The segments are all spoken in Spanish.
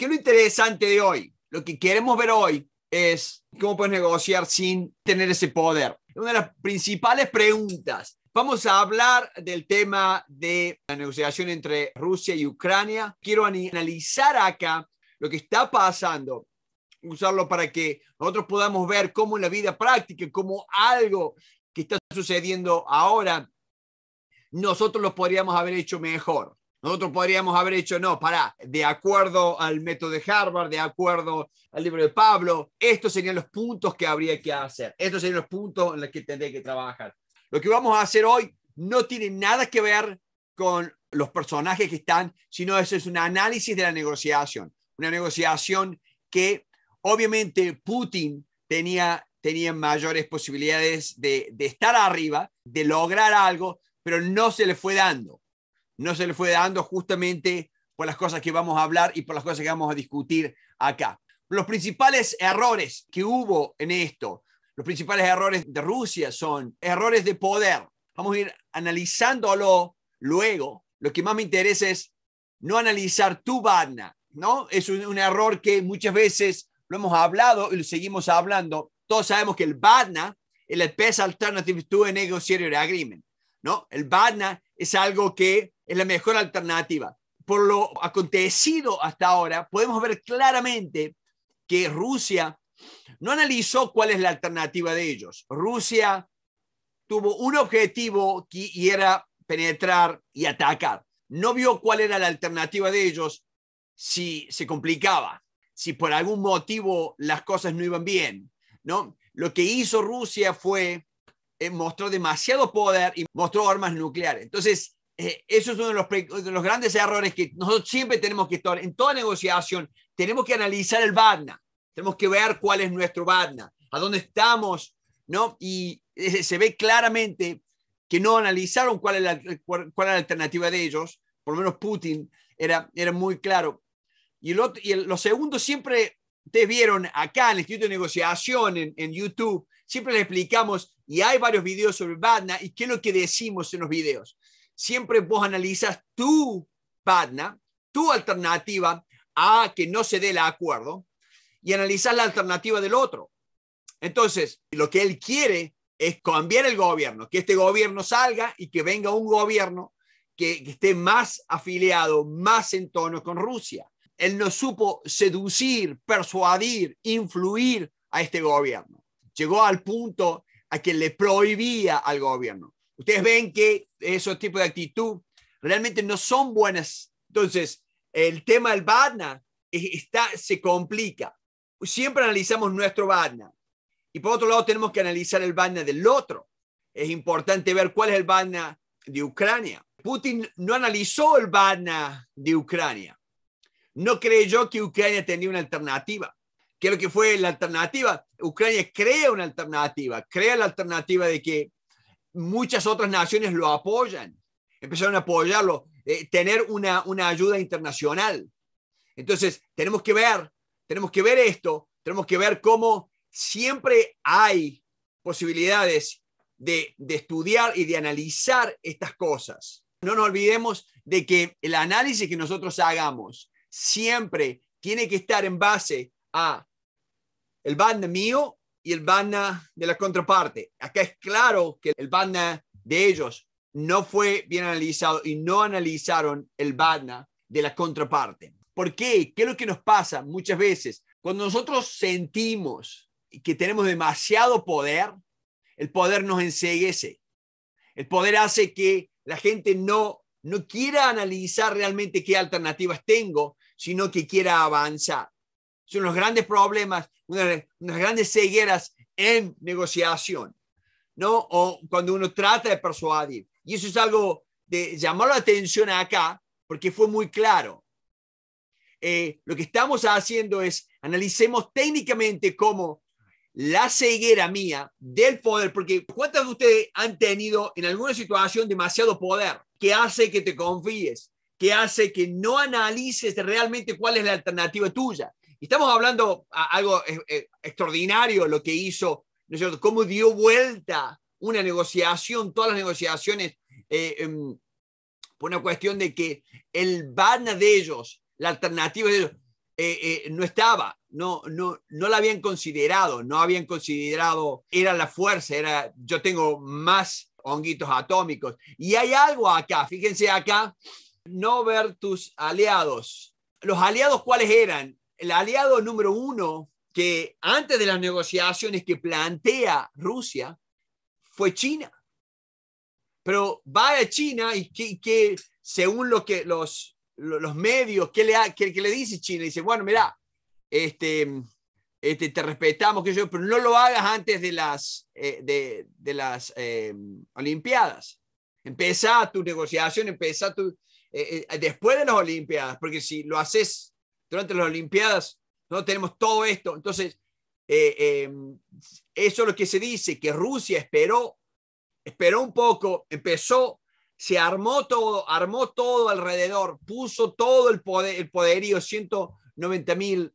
¿Qué es lo interesante de hoy? Lo que queremos ver hoy es cómo puedes negociar sin tener ese poder. Una de las principales preguntas. Vamos a hablar del tema de la negociación entre Rusia y Ucrania. Quiero analizar acá lo que está pasando, usarlo para que nosotros podamos ver cómo en la vida práctica, cómo algo que está sucediendo ahora, nosotros lo podríamos haber hecho mejor. Nosotros podríamos haber hecho, no, para, de acuerdo al método de Harvard, de acuerdo al libro de Pablo, estos serían los puntos que habría que hacer, estos serían los puntos en los que tendría que trabajar. Lo que vamos a hacer hoy no tiene nada que ver con los personajes que están, sino eso es un análisis de la negociación, una negociación que obviamente Putin tenía, tenía mayores posibilidades de estar arriba, de lograr algo, pero no se le fue dando no se le fue dando justamente por las cosas que vamos a hablar y por las cosas que vamos a discutir acá. Los principales errores que hubo en esto, los principales errores de Rusia son errores de poder. Vamos a ir analizándolo luego. Lo que más me interesa es no analizar tu VADNA. ¿no? Es un, error que muchas veces lo hemos hablado y lo seguimos hablando. Todos sabemos que el VADNA es el Best Alternative to a Negotiated Agreement, ¿no? El VADNA es algo que es la mejor alternativa. Por lo acontecido hasta ahora, podemos ver claramente que Rusia no analizó cuál es la alternativa de ellos. Rusia tuvo un objetivo y era penetrar y atacar. No vio cuál era la alternativa de ellos si se complicaba, si por algún motivo las cosas no iban bien, ¿no? Lo que hizo Rusia fue eh, mostrar demasiado poder y mostró armas nucleares. Entonces, eh, eso es uno de los, grandes errores que nosotros siempre tenemos que estar en toda negociación. Tenemos que analizar el BADNA, tenemos que ver cuál es nuestro BADNA, a dónde estamos, ¿no? Y eh, se ve claramente que no analizaron cuál es la, alternativa de ellos, por lo menos Putin era, muy claro. Y, el otro, los segundos siempre te vieron acá en el Instituto de Negociación, en, YouTube, siempre les explicamos y hay varios videos sobre BADNA y qué es lo que decimos en los videos siempre vos analizas tu patna, tu alternativa a que no se dé el acuerdo y analizas la alternativa del otro. Entonces, lo que él quiere es cambiar el gobierno, que este gobierno salga y que venga un gobierno que esté más afiliado, más en tono con Rusia. Él no supo seducir, persuadir, influir a este gobierno. Llegó al punto a que le prohibía al gobierno. Ustedes ven que esos tipos de actitud realmente no son buenas. Entonces, el tema del Badna está, se complica. Siempre analizamos nuestro Badna. Y por otro lado, tenemos que analizar el Badna del otro. Es importante ver cuál es el Badna de Ucrania. Putin no analizó el Badna de Ucrania. No creyó que Ucrania tenía una alternativa. ¿Qué lo que fue la alternativa? Ucrania crea una alternativa, crea la alternativa de que muchas otras naciones lo apoyan, empezaron a apoyarlo, eh, tener una, una ayuda internacional. Entonces, tenemos que ver, tenemos que ver esto, tenemos que ver cómo siempre hay posibilidades de, de, estudiar y de analizar estas cosas. No nos olvidemos de que el análisis que nosotros hagamos siempre tiene que estar en base a el band mío y el banda de la contraparte. Acá es claro que el banda de ellos no fue bien analizado y no analizaron el banda de la contraparte. ¿Por qué? ¿Qué es lo que nos pasa muchas veces? Cuando nosotros sentimos que tenemos demasiado poder, el poder nos enseguece. El poder hace que la gente no, no quiera analizar realmente qué alternativas tengo, sino que quiera avanzar son los grandes problemas, unas, grandes cegueras en negociación, ¿no? O cuando uno trata de persuadir. Y eso es algo de llamar la atención acá, porque fue muy claro. Eh, lo que estamos haciendo es analicemos técnicamente cómo la ceguera mía del poder, porque ¿cuántas de ustedes han tenido en alguna situación demasiado poder que hace que te confíes, que hace que no analices realmente cuál es la alternativa tuya? estamos hablando algo eh, eh, extraordinario, lo que hizo, ¿no es Cómo dio vuelta una negociación, todas las negociaciones, eh, em, por una cuestión de que el BANA de ellos, la alternativa de ellos, no estaba, no, no, no la habían considerado, no habían considerado, era la fuerza, era yo tengo más honguitos atómicos. Y hay algo acá, fíjense acá, no ver tus aliados. Los aliados cuáles eran el aliado número uno que antes de las negociaciones que plantea Rusia fue China. Pero va a China y que, según lo que los, los medios, que le, le dice China? Dice, bueno, mira, este, este, te respetamos, que yo, pero no lo hagas antes de las, eh, de, las eh, Olimpiadas. empieza tu negociación, tu... Eh, después de las Olimpiadas, porque si lo haces durante las Olimpiadas, ¿no? Tenemos todo esto. Entonces, eh, em, eso es lo que se dice, que Rusia esperó, esperó un poco, empezó, se armó todo, armó todo alrededor, puso todo el, poder, el poderío, 190 mil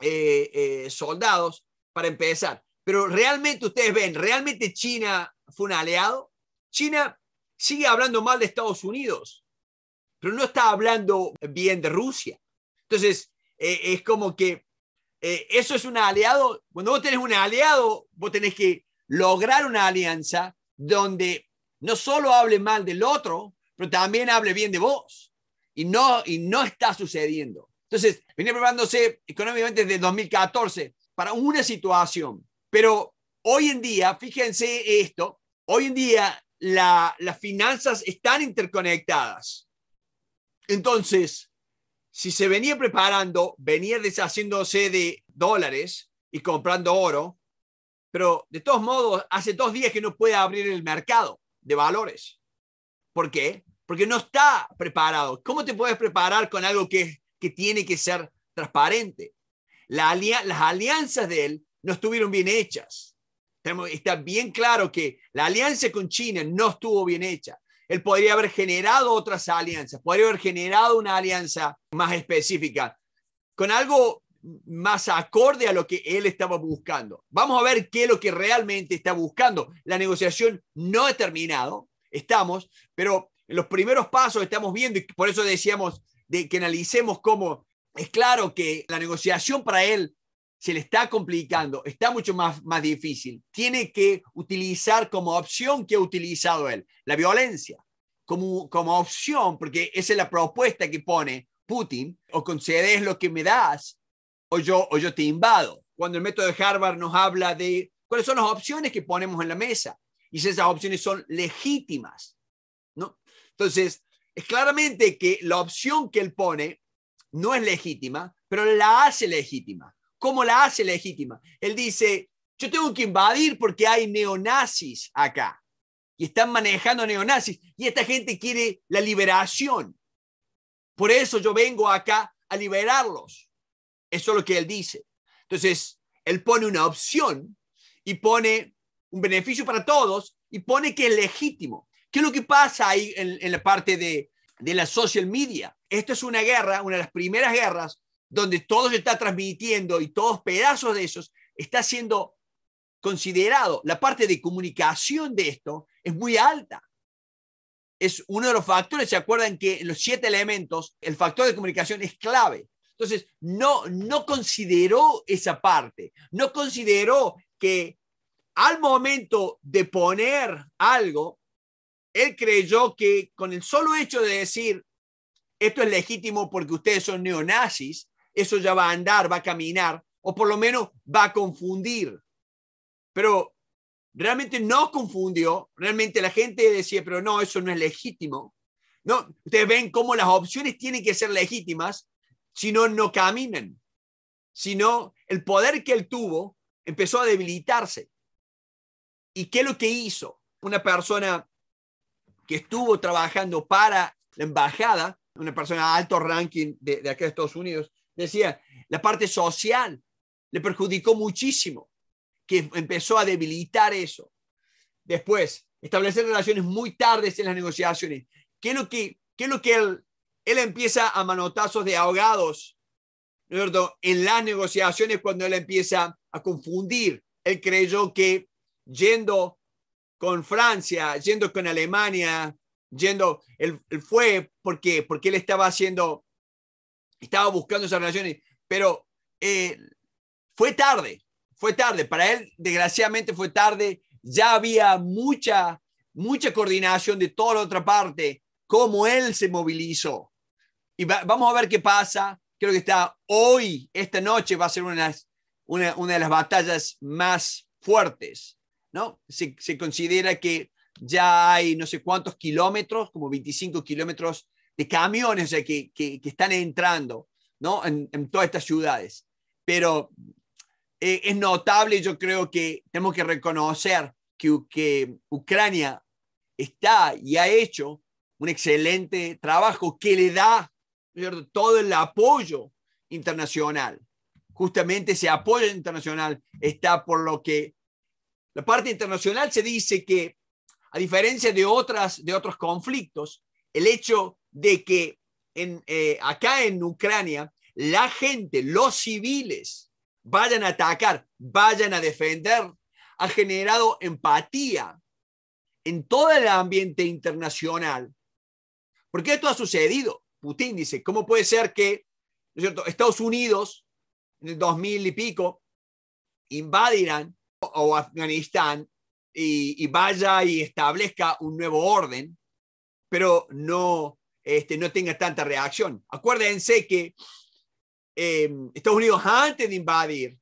eh, eh, soldados para empezar. Pero realmente ustedes ven, realmente China fue un aliado. China sigue hablando mal de Estados Unidos, pero no está hablando bien de Rusia. Entonces, eh, es como que eh, eso es un aliado. Cuando vos tenés un aliado, vos tenés que lograr una alianza donde no solo hable mal del otro, pero también hable bien de vos. Y no, y no está sucediendo. Entonces, venía preparándose económicamente desde 2014 para una situación. Pero hoy en día, fíjense esto, hoy en día las finanzas están interconectadas. Entonces, si se venía preparando, venía deshaciéndose de dólares y comprando oro, pero de todos modos, hace dos días que no puede abrir el mercado de valores. ¿Por qué? Porque no está preparado. ¿Cómo te puedes preparar con algo que, que tiene que ser transparente? las alianzas de él no estuvieron bien hechas. está bien claro que la alianza con China no estuvo bien hecha. Él podría haber generado otras alianzas, podría haber generado una alianza más específica, con algo más acorde a lo que él estaba buscando. Vamos a ver qué es lo que realmente está buscando. La negociación no ha terminado, estamos, pero en los primeros pasos estamos viendo, y por eso decíamos de que analicemos cómo es claro que la negociación para él se le está complicando, está mucho más, más difícil. Tiene que utilizar como opción que ha utilizado él, la violencia, como, como opción, porque esa es la propuesta que pone Putin, o concedes lo que me das, o yo, o yo te invado. Cuando el método de Harvard nos habla de cuáles son las opciones que ponemos en la mesa, y si esas opciones son legítimas, ¿no? Entonces, es claramente que la opción que él pone no es legítima, pero la hace legítima cómo la hace legítima. Él dice, yo tengo que invadir porque hay neonazis acá y están manejando neonazis y esta gente quiere la liberación. Por eso yo vengo acá a liberarlos. Eso es lo que él dice. Entonces, él pone una opción y pone un beneficio para todos y pone que es legítimo. ¿Qué es lo que pasa ahí en, la parte de, de la social media? Esto es una guerra, una de las primeras guerras donde todo se está transmitiendo y todos pedazos de esos está siendo considerado. La parte de comunicación de esto es muy alta. Es uno de los factores, se acuerdan que en los siete elementos el factor de comunicación es clave. Entonces, no, no consideró esa parte, no consideró que al momento de poner algo, él creyó que con el solo hecho de decir, esto es legítimo porque ustedes son neonazis, eso ya va a andar, va a caminar, o por lo menos va a confundir. Pero realmente no confundió, realmente la gente decía, pero no, eso no es legítimo. No, ustedes ven cómo las opciones tienen que ser legítimas, si no, no caminan. Si no, el poder que él tuvo empezó a debilitarse. ¿Y qué es lo que hizo? Una persona que estuvo trabajando para la embajada, una persona de alto ranking de, de acá de Estados Unidos, decía, la parte social le perjudicó muchísimo, que empezó a debilitar eso. Después, establecer relaciones muy tardes en las negociaciones. ¿Qué es lo que, lo que él, él empieza a manotazos de ahogados ¿no en las negociaciones cuando él empieza a confundir? Él creyó que yendo con Francia, yendo con Alemania, yendo, él, él fue porque, porque él estaba haciendo estaba buscando esas relaciones, pero eh, fue tarde, fue tarde. Para él, desgraciadamente, fue tarde. Ya había mucha, mucha coordinación de toda la otra parte, cómo él se movilizó. Y vamos a ver qué pasa. Creo que está hoy, esta noche, va a ser una, una, de las batallas más fuertes. ¿no? Se, se considera que ya hay no sé cuántos kilómetros, como 25 kilómetros de camiones que, que, están entrando ¿no? en, todas estas ciudades. Pero eh, es notable, yo creo que tenemos que reconocer que, que Ucrania está y ha hecho un excelente trabajo que le da todo el apoyo internacional. Justamente ese apoyo internacional está por lo que la parte internacional se dice que, a diferencia de, otras, de otros conflictos, el hecho de que eh, acá en Ucrania la gente, los civiles, vayan a atacar, vayan a defender, ha generado empatía en todo el ambiente internacional. Porque esto ha sucedido. Putin dice, ¿cómo puede ser que Estados Unidos en el 2000 y pico invadirán o Afganistán y, y, vaya y establezca un nuevo orden, pero no este, no tenga tanta reacción. Acuérdense que em, Estados Unidos antes de invadir,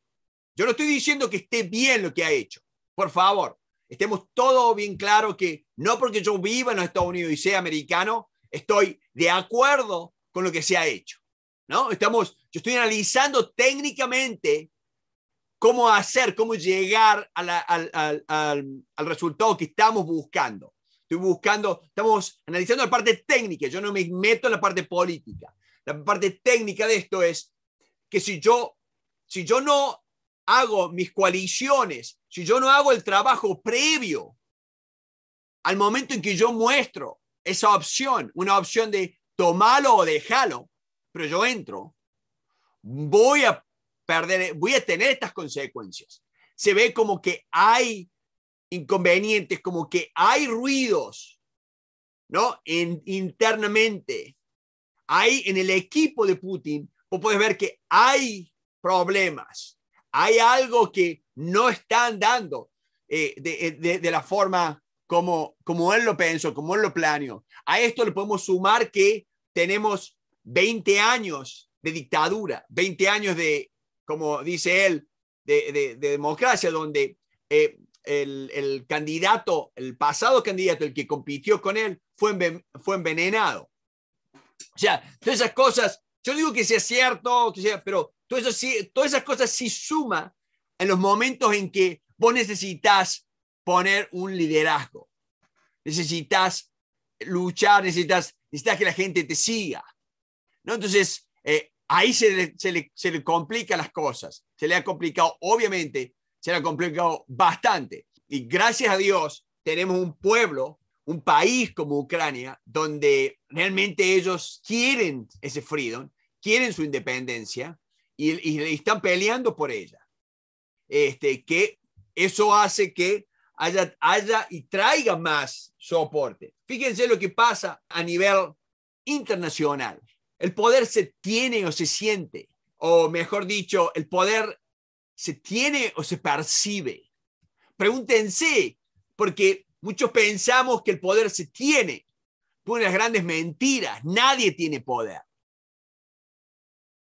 yo no estoy diciendo que esté bien lo que ha hecho, por favor, estemos todos bien claro que no porque yo viva en Estados Unidos y sea americano, estoy de acuerdo con lo que se ha hecho. ¿no? Estamos, yo estoy analizando técnicamente cómo hacer, cómo llegar al, al, al, al, resultado que estamos buscando estoy buscando, estamos analizando la parte técnica, yo no me meto en la parte política. La parte técnica de esto es que si yo, si yo no hago mis coaliciones, si yo no hago el trabajo previo al momento en que yo muestro esa opción, una opción de tomarlo o dejarlo, pero yo entro, voy a perder, voy a tener estas consecuencias. Se ve como que hay inconvenientes, como que hay ruidos, ¿no? internamente, hay en el equipo de Putin, vos puedes ver que hay problemas, hay algo que no están dando eh, eh, de, la forma como, como él lo pensó, como él lo planeó. A esto le podemos sumar que tenemos 20 años de dictadura, 20 años de, como dice él, de, democracia, donde eh, el, candidato, el pasado candidato, el que compitió con él, fue, fue envenenado. O sea, todas esas cosas, yo digo que sea cierto, pero todas sí, todas esas cosas sí suma en los momentos en que vos necesitas poner un liderazgo. Necesitas luchar, necesitas, necesitas que la gente te siga. ¿no? Entonces, eh, ahí se le, se, se le complican las cosas. Se le ha complicado, obviamente, se ha complicado bastante. Y gracias a Dios tenemos un pueblo, un país como Ucrania, donde realmente ellos quieren ese freedom, quieren su independencia y, están peleando por ella. Este, que eso hace que haya, haya y traiga más soporte. Fíjense lo que pasa a nivel internacional. El poder se tiene o se siente, o mejor dicho, el poder se tiene o se percibe. Pregúntense, porque muchos pensamos que el poder se tiene. Una de las grandes mentiras, nadie tiene poder.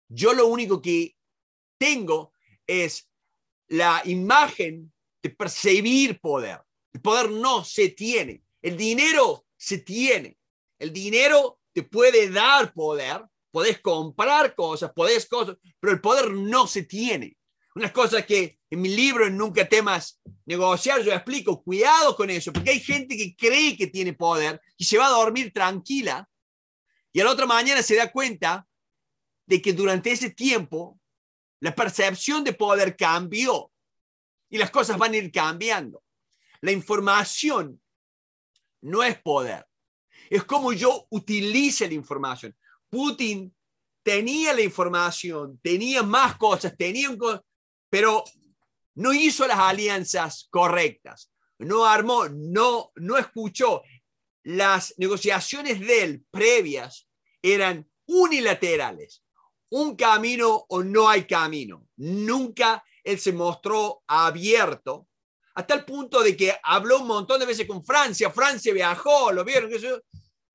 Yo lo único que tengo es la imagen de percibir poder. El poder no se tiene. El dinero se tiene. El dinero te puede dar poder, podés comprar cosas, podés cosas, pero el poder no se tiene. Unas cosas que en mi libro, en Nunca Temas Negociar, yo explico, cuidado con eso, porque hay gente que cree que tiene poder y se va a dormir tranquila y a la otra mañana se da cuenta de que durante ese tiempo la percepción de poder cambió y las cosas van a ir cambiando. La información no es poder, es como yo utilice la información. Putin tenía la información, tenía más cosas, tenía un, pero no hizo las alianzas correctas, no armó, no, no escuchó. Las negociaciones de él previas eran unilaterales, un camino o no hay camino. Nunca él se mostró abierto hasta el punto de que habló un montón de veces con Francia. Francia viajó, lo vieron.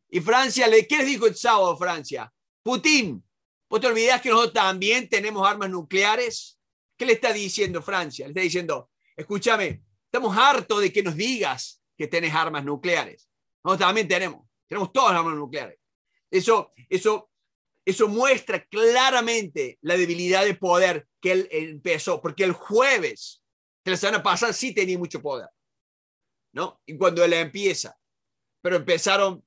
y Francia, le, ¿qué les dijo el sábado Francia? Putin, ¿vos te olvidás que nosotros también tenemos armas nucleares? ¿Qué le está diciendo Francia? Le está diciendo, escúchame, estamos hartos de que nos digas que tenés armas nucleares. Nosotros también tenemos, tenemos todas las armas nucleares. Eso, eso, eso muestra claramente la debilidad de poder que él empezó, porque el jueves de la semana pasada sí tenía mucho poder, ¿no? Y cuando él empieza, pero empezaron,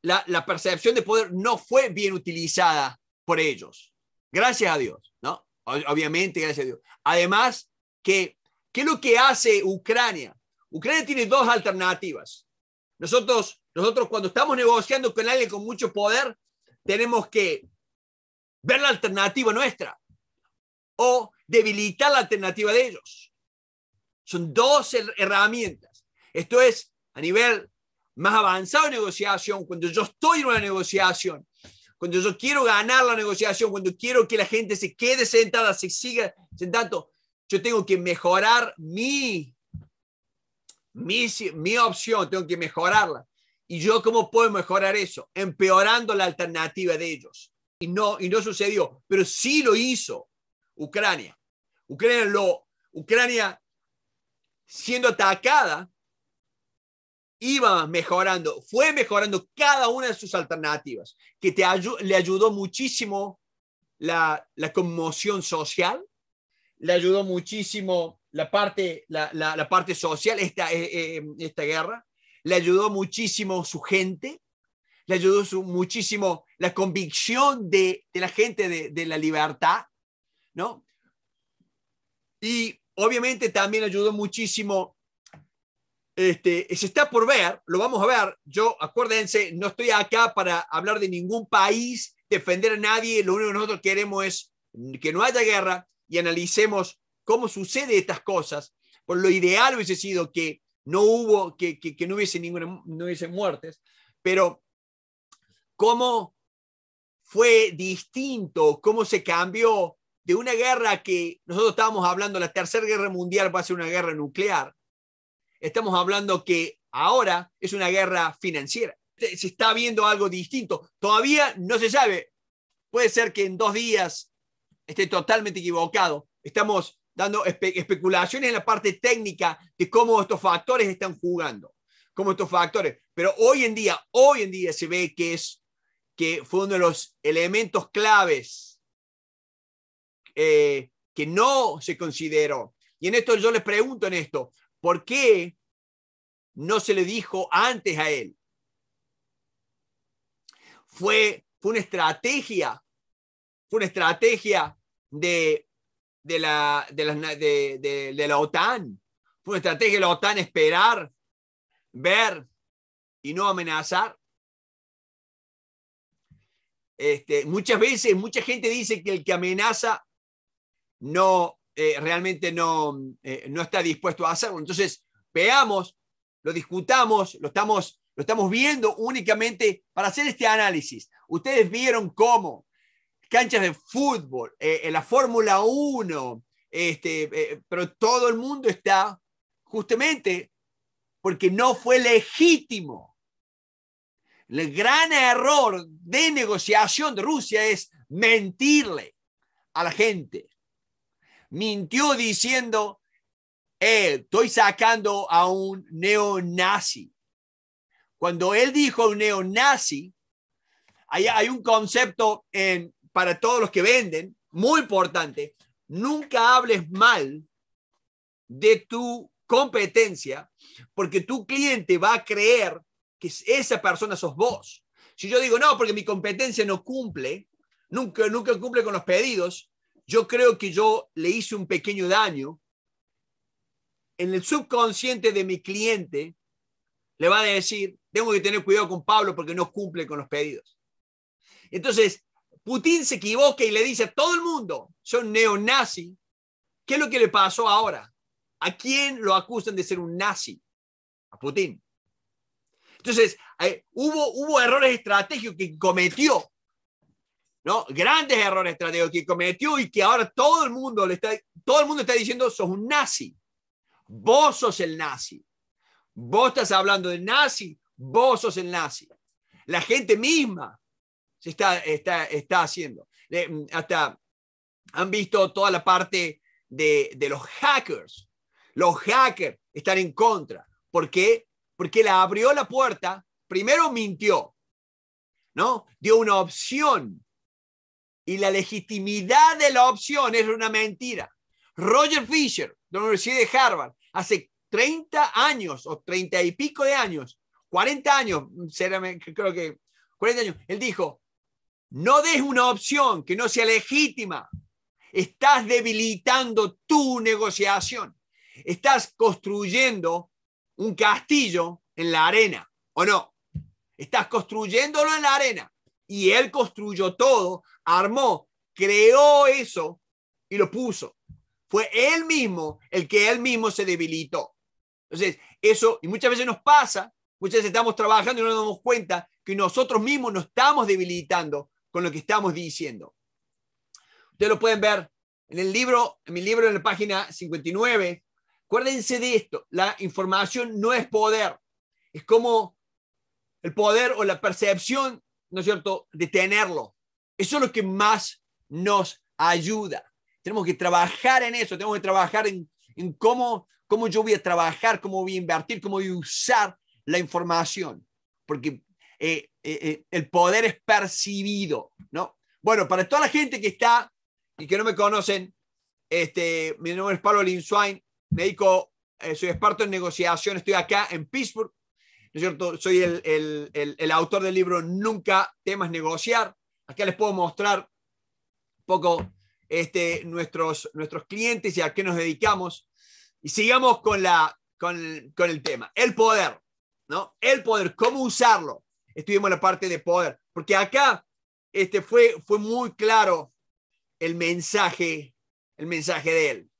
la percepción de poder no fue bien utilizada por ellos, gracias a Dios, ¿no? obviamente, gracias a Dios. Además, que, ¿qué es lo que hace Ucrania? Ucrania tiene dos alternativas. Nosotros, nosotros cuando estamos negociando con alguien con mucho poder, tenemos que ver la alternativa nuestra o debilitar la alternativa de ellos. Son dos herramientas. Esto es a nivel más avanzado de negociación, cuando yo estoy en una negociación cuando yo quiero ganar la negociación, cuando quiero que la gente se quede sentada, se siga sentando, yo tengo que mejorar mi, mi, mi opción, tengo que mejorarla. ¿Y yo cómo puedo mejorar eso? Empeorando la alternativa de ellos. Y no, y no sucedió, pero sí lo hizo Ucrania. Ucrania, lo, Ucrania siendo atacada, iba mejorando, fue mejorando cada una de sus alternativas, que te le ayudó muchísimo la, conmoción social, le ayudó muchísimo la parte, la, parte social, esta, eh, eh, esta guerra, le ayudó muchísimo su gente, le ayudó muchísimo la convicción de, la gente de, de, la libertad, ¿no? Y obviamente también ayudó muchísimo este, se está por ver, lo vamos a ver. Yo, acuérdense, no estoy acá para hablar de ningún país, defender a nadie. Lo único que nosotros queremos es que no haya guerra y analicemos cómo sucede estas cosas. Por lo ideal hubiese sido que no hubo, que, que, no hubiese ninguna, no hubiese muertes, pero cómo fue distinto, cómo se cambió de una guerra que nosotros estábamos hablando, la Tercera Guerra Mundial va a ser una guerra nuclear, estamos hablando que ahora es una guerra financiera. Se está viendo algo distinto. Todavía no se sabe. Puede ser que en dos días esté totalmente equivocado. Estamos dando especulaciones en la parte técnica de cómo estos factores están jugando, cómo estos factores. Pero hoy en día, hoy en día se ve que es que fue uno de los elementos claves eh, que no se consideró. Y en esto yo les pregunto en esto, ¿Por qué no se le dijo antes a él? Fue, fue una estrategia, fue una estrategia de, de, la, de, de, la OTAN, fue una estrategia de la OTAN esperar, ver y no amenazar. Este, muchas veces, mucha gente dice que el que amenaza no, eh, realmente no, eh, no está dispuesto a hacerlo. Entonces, veamos, lo discutamos, lo estamos, lo estamos viendo únicamente para hacer este análisis. Ustedes vieron cómo canchas de fútbol, eh, en la Fórmula 1, este, pero todo el mundo está justamente porque no fue legítimo. El gran error de negociación de Rusia es mentirle a la gente mintió diciendo, eh, estoy sacando a un neonazi. Cuando él dijo un neonazi, hay, hay un concepto en, para todos los que venden muy importante. Nunca hables mal de tu competencia porque tu cliente va a creer que esa persona sos vos. Si yo digo, no, porque mi competencia no cumple, nunca, nunca cumple con los pedidos, yo creo que yo le hice un pequeño daño, en el subconsciente de mi cliente le va a decir, tengo que tener cuidado con Pablo porque no cumple con los pedidos. Entonces, Putin se equivoca y le dice a todo el mundo, son neonazi, ¿qué es lo que le pasó ahora? ¿A quién lo acusan de ser un nazi? A Putin. Entonces, eh, hubo, hubo errores estratégicos que cometió ¿no? Grandes errores estratégicos que cometió y que ahora todo el mundo le está, todo el mundo está diciendo, sos un nazi. Vos sos el nazi. Vos estás hablando de nazi, vos sos el nazi. La gente misma se está, está, está haciendo. Mm, hasta han visto toda la parte de, los hackers. Los hackers están en contra. ¿Por qué? Porque la abrió la puerta, primero mintió, ¿no? Dio una opción y la legitimidad de la opción es una mentira. Roger Fisher, de la Universidad de Harvard, hace 30 años o 30 y pico de años, 40 años, creo que 40 años, él dijo, no des una opción que no sea legítima. Estás debilitando tu negociación. Estás construyendo un castillo en la arena, ¿o no? Estás construyéndolo en la arena y él construyó todo, armó, creó eso y lo puso. Fue él mismo el que él mismo se debilitó. Entonces, eso, y muchas veces nos pasa, muchas veces estamos trabajando y no nos damos cuenta que nosotros mismos nos estamos debilitando con lo que estamos diciendo. Ustedes lo pueden ver en el libro, en mi libro en la página 59. Acuérdense de esto, la información no es poder, es como el poder o la percepción ¿no es cierto?, detenerlo Eso es lo que más nos ayuda. Tenemos que trabajar en eso, tenemos que trabajar en, cómo, cómo yo voy a trabajar, cómo voy a invertir, cómo voy a usar la información, porque eh, eh, eh, el poder es percibido, ¿no? Bueno, para toda la gente que está y que no me conocen, este, mi nombre es Pablo Linswain, médico, soy experto en negociación, estoy acá en Pittsburgh, es cierto? Soy el, autor del libro Nunca temas negociar. Acá les puedo mostrar un poco este, nuestros, nuestros clientes y a qué nos dedicamos. Y sigamos con, la, con, con el tema. El poder, ¿no? El poder, ¿cómo usarlo? Estuvimos en la parte de poder, porque acá este, fue, fue muy claro el mensaje, el mensaje de él.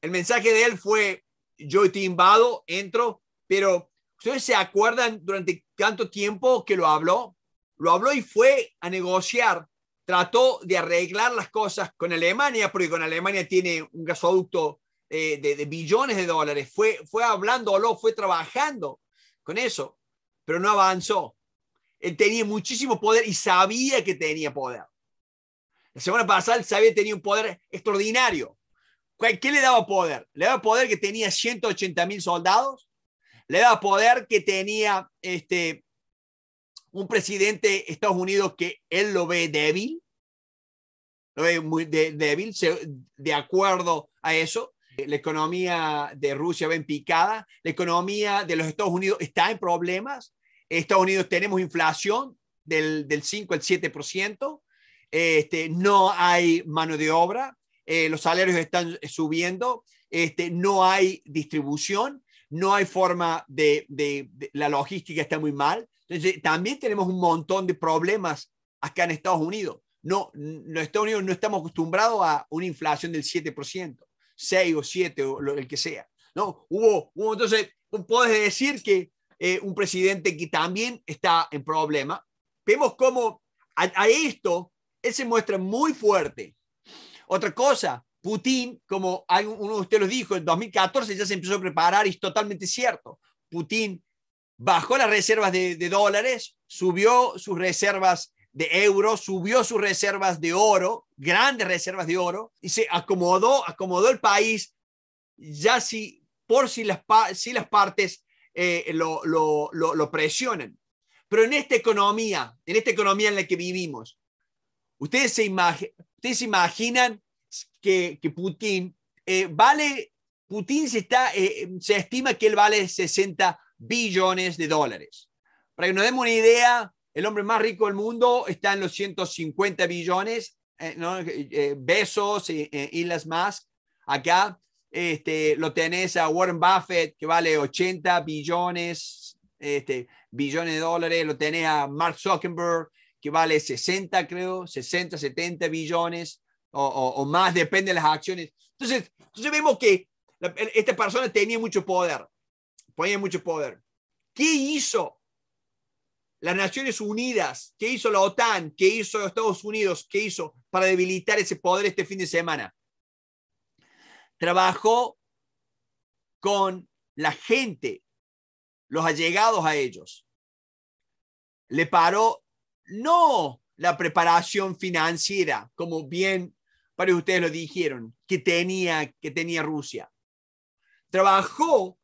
El mensaje de él fue, yo te invado, entro, pero ¿Ustedes se acuerdan durante tanto tiempo que lo habló? Lo habló y fue a negociar. Trató de arreglar las cosas con Alemania, porque con Alemania tiene un gasoducto eh, de, billones de dólares. Fue, fue hablándolo, fue trabajando con eso, pero no avanzó. Él tenía muchísimo poder y sabía que tenía poder. La semana pasada él sabía que tenía un poder extraordinario. ¿Qué le daba poder? Le daba poder que tenía 180 mil soldados, le da poder que tenía este, un presidente de Estados Unidos que él lo ve débil, lo ve muy débil, de acuerdo a eso. La economía de Rusia ven picada, la economía de los Estados Unidos está en problemas. Estados Unidos tenemos inflación del, 5 al 7%, este, no hay mano de obra, eh, los salarios están subiendo, este, no hay distribución no hay forma de, la logística está muy mal. Entonces, también tenemos un montón de problemas acá en Estados Unidos. No, en Estados Unidos no estamos acostumbrados a una inflación del 7%, 6 o 7 o el que sea. No, hubo, hubo entonces, puedes decir que eh, un presidente que también está en problema. Vemos cómo a, a esto él se muestra muy fuerte. Otra cosa, Putin, como uno de ustedes lo dijo, en 2014 ya se empezó a preparar y es totalmente cierto. Putin bajó las reservas de, dólares, subió sus reservas de euros, subió sus reservas de oro, grandes reservas de oro, y se acomodó, acomodó el país, ya si por si las, si las partes eh, lo, presionan. Pero en esta economía, en esta economía en la que vivimos, ¿ustedes se, ¿ustedes se imaginan que, Putin eh, vale, Putin se, está, eh, se estima que él vale 60 billones de dólares. Para que nos demos una idea, el hombre más rico del mundo está en los 150 billones, eh, ¿no? Eh, Besos, más. Acá este, lo tenés a Warren Buffett, que vale 80 billones, este, billones de dólares. Lo tenés a Mark Zuckerberg, que vale 60, creo, 60, 70 billones o, más, depende de las acciones. Entonces, entonces vemos que esta persona tenía mucho poder, ponía mucho poder. ¿Qué hizo las Naciones Unidas? ¿Qué hizo la OTAN? ¿Qué hizo Estados Unidos? ¿Qué hizo para debilitar ese poder este fin de semana? Trabajó con la gente, los allegados a ellos. Le paró no la preparación financiera, como bien varios de ustedes lo dijeron, que tenía, que tenía Rusia. Trabajó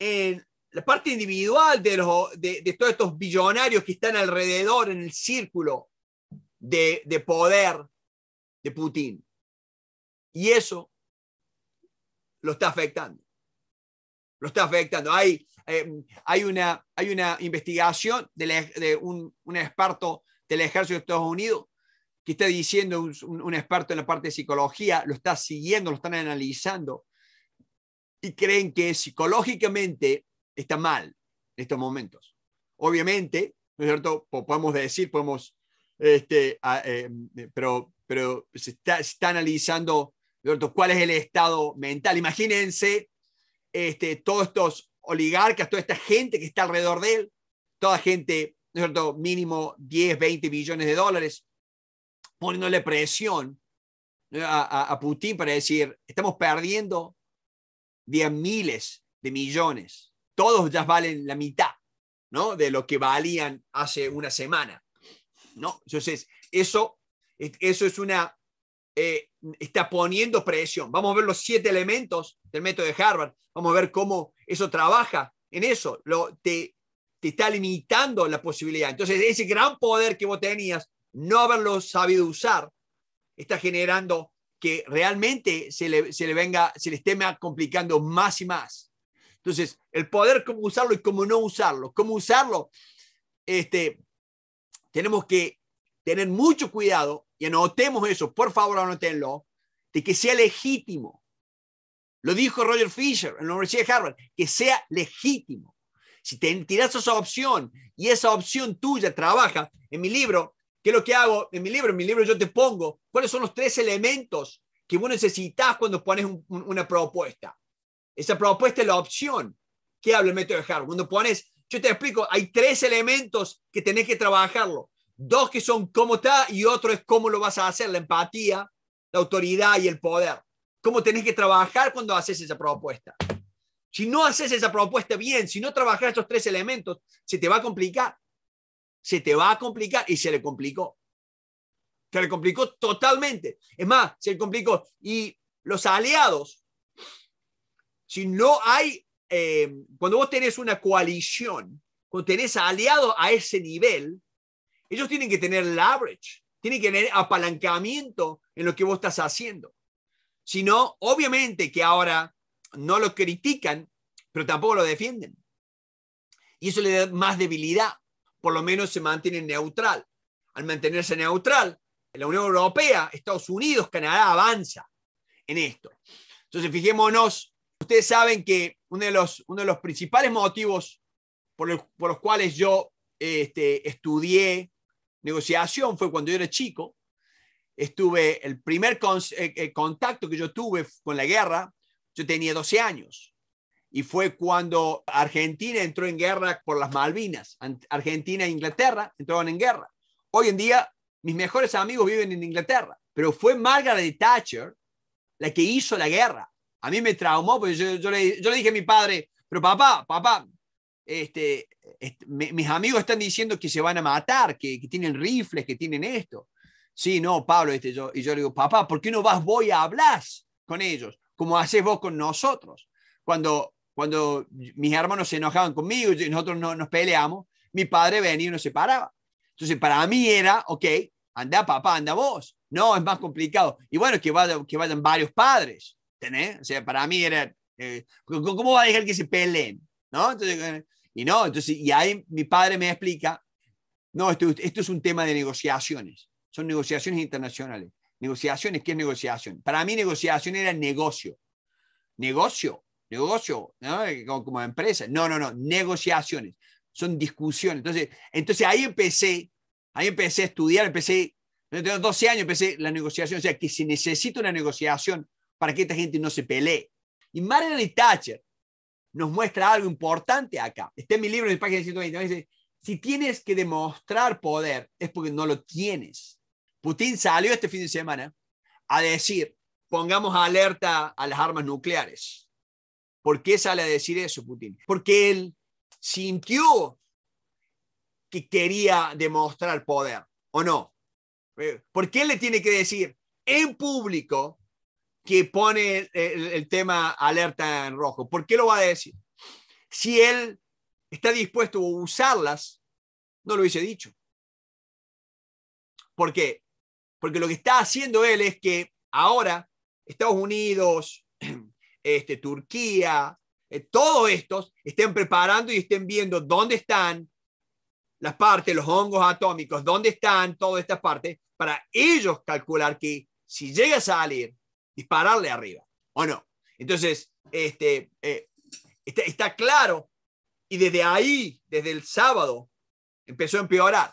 en la parte individual de, de, todos estos billonarios que están alrededor en el círculo de, poder de Putin. Y eso lo está afectando. Lo está afectando. Hay, eh, hay, una, hay una investigación de, un, un experto del ejército de Estados Unidos que está diciendo un, experto en la parte de psicología, lo está siguiendo, lo están analizando y creen que psicológicamente está mal en estos momentos. Obviamente, ¿no es cierto? Podemos decir, podemos, este, em, eh, pero, pero se está, analizando cuál es el estado mental. Imagínense este, todos estos oligarcas, toda esta gente que está alrededor de él, toda gente, cierto? mínimo 10, 20 millones de dólares, poniéndole presión eh, a, Putin para decir, estamos perdiendo de miles de millones. Todos ya valen la mitad ¿no? de lo que valían hace una semana. ¿no? Entonces, eso, eso es una... Eh, está poniendo presión. Vamos a ver los siete elementos del método de Harvard. Vamos a ver cómo eso trabaja en eso. Lo, te, te está limitando la posibilidad. Entonces, ese gran poder que vos tenías no haberlo sabido usar está generando que realmente se le, venga, se le esté complicando más y más. Entonces, el poder, cómo usarlo y cómo no usarlo, cómo usarlo, este, tenemos que tener mucho cuidado y anotemos eso, por favor anótenlo, de que sea legítimo. Lo dijo Roger Fisher en la Universidad de Harvard, que sea legítimo. Si te tiras esa opción y esa opción tuya trabaja, en mi libro ¿Qué es lo que hago en mi libro? En mi libro yo te pongo cuáles son los tres elementos que vos necesitas cuando pones una propuesta. Esa propuesta es la opción que habla el método de Harvard. Cuando pones, yo te explico, hay tres elementos que tenés que trabajarlo. Dos que son cómo está y otro es cómo lo vas a hacer, la empatía, la autoridad y el poder. Cómo tenés que trabajar cuando haces esa propuesta. Si no haces esa propuesta bien, si no trabajas estos tres elementos, se te va a complicar se te va a complicar y se le complicó. Se le complicó totalmente. Es más, se le complicó. Y los aliados, si no hay, eh, cuando vos tenés una coalición, cuando tenés aliados a ese nivel, ellos tienen que tener leverage, tienen que tener apalancamiento en lo que vos estás haciendo. Si no, obviamente que ahora no lo critican, pero tampoco lo defienden. Y eso le da más debilidad por lo menos se mantiene neutral. Al mantenerse neutral, la Unión Europea, Estados Unidos, Canadá avanza en esto. Entonces, fijémonos, ustedes saben que uno de los, uno de los principales motivos por, los cuales yo este, estudié negociación fue cuando yo era chico. Estuve, el primer eh, eh, contacto que yo tuve con la guerra, yo tenía 12 años y fue cuando Argentina entró en guerra por las Malvinas. Argentina e Inglaterra entraron en guerra. Hoy en día, mis mejores amigos viven en Inglaterra, pero fue Margaret Thatcher la que hizo la guerra. A mí me traumó, porque yo, yo, le, dije a mi padre, pero papá, papá, este, mis amigos están diciendo que se van a matar, que, que tienen rifles, que tienen esto. Sí, no, Pablo, este, yo, y yo le digo, papá, ¿por qué no vas voy a hablar con ellos, como haces vos con nosotros? Cuando cuando mis hermanos se enojaban conmigo y nosotros nos peleamos, mi padre venía y nos separaba. Entonces, para mí era, ok, anda papá, anda vos. No, es más complicado. Y bueno, que, vayan, que vayan varios padres, ¿tenés? O sea, para mí era, eh, ¿cómo va a dejar que se peleen? ¿No? Eh, y no, entonces, y ahí mi padre me explica, no, esto, esto es un tema de negociaciones, son negociaciones internacionales. Negociaciones, ¿qué es negociación? Para mí negociación era negocio. Negocio negocio, ¿no? Eh, como, empresa. No, no, no, negociaciones, son discusiones. Entonces, entonces ahí empecé, ahí empecé a estudiar, empecé, yo tengo 12 años, empecé la negociación, o sea, que se necesita una negociación para que esta gente no se pelee. Y Margaret Thatcher nos muestra algo importante acá. Está en mi libro en página 120, dice, si tienes que demostrar poder es porque no lo tienes. Putin salió este fin de semana a decir, pongamos alerta a las armas nucleares. ¿Por qué sale a decir eso Putin? Porque él sintió que quería demostrar poder, ¿o no? Eh, ¿Por qué él le tiene que decir en público que pone el, tema alerta en rojo? ¿Por qué lo va a decir? Si él está dispuesto a usarlas, no lo hubiese dicho. ¿Por qué? Porque lo que está haciendo él es que ahora Estados Unidos, Este, Turquía, eh, todos estos estén preparando y estén viendo dónde están las partes, los hongos atómicos, dónde están todas estas partes, para ellos calcular que si llega a salir, dispararle arriba, ¿o no? Entonces, este, eh, está, claro, y desde ahí, desde el sábado, empezó a empeorar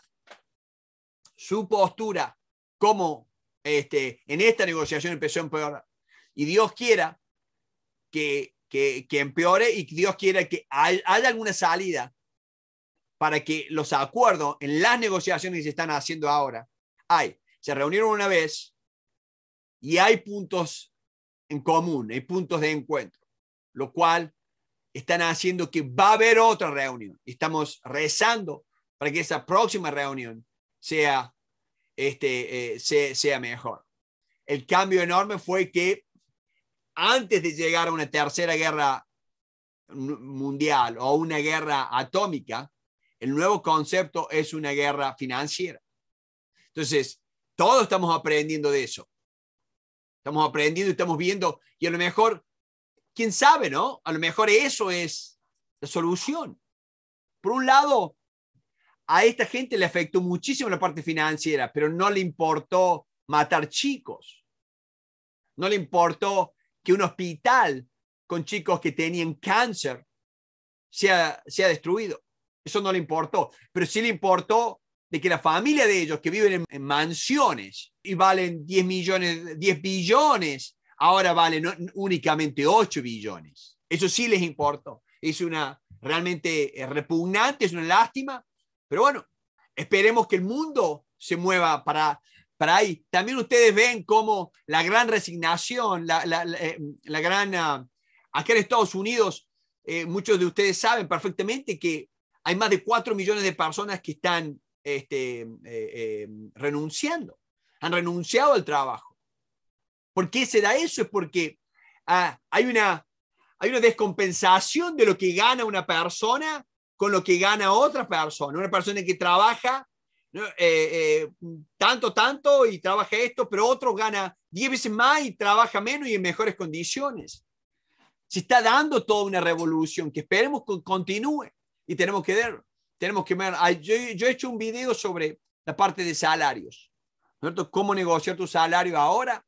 su postura como este, en esta negociación empezó a empeorar. Y Dios quiera que, empeore y Dios quiera que haya alguna salida para que los acuerdos en las negociaciones que se están haciendo ahora, hay, se reunieron una vez y hay puntos en común, hay puntos de encuentro, lo cual están haciendo que va a haber otra reunión. Estamos rezando para que esa próxima reunión sea, este, eh, sea mejor. El cambio enorme fue que antes de llegar a una tercera guerra mundial o una guerra atómica, el nuevo concepto es una guerra financiera. Entonces, todos estamos aprendiendo de eso. Estamos aprendiendo y estamos viendo, y a lo mejor, quién sabe, ¿no? A lo mejor eso es la solución. Por un lado, a esta gente le afectó muchísimo la parte financiera, pero no le importó matar chicos. No le importó que un hospital con chicos que tenían cáncer sea, sea destruido. Eso no le importó, pero sí le importó de que la familia de ellos que viven en, mansiones y valen 10 millones, 10 billones, ahora valen únicamente 8 billones. Eso sí les importó. Es una realmente eh, repugnante, es una lástima, pero bueno, esperemos que el mundo se mueva para para ahí. También ustedes ven cómo la gran resignación, la, la, eh, gran... Ah, aquí en Estados Unidos, eh, muchos de ustedes saben perfectamente que hay más de 4 millones de personas que están este, eh, renunciando, han renunciado al trabajo. ¿Por qué se da eso? Es porque ah, hay, una, hay una descompensación de lo que gana una persona con lo que gana otra persona. Una persona que trabaja eh, eh, tanto, tanto y trabaja esto, pero otro gana 10 veces más y trabaja menos y en mejores condiciones. Se está dando toda una revolución que esperemos que continúe y tenemos que ver. Tenemos que ver. Yo, he hecho un video sobre la parte de salarios, ¿cierto? Cómo negociar tu salario ahora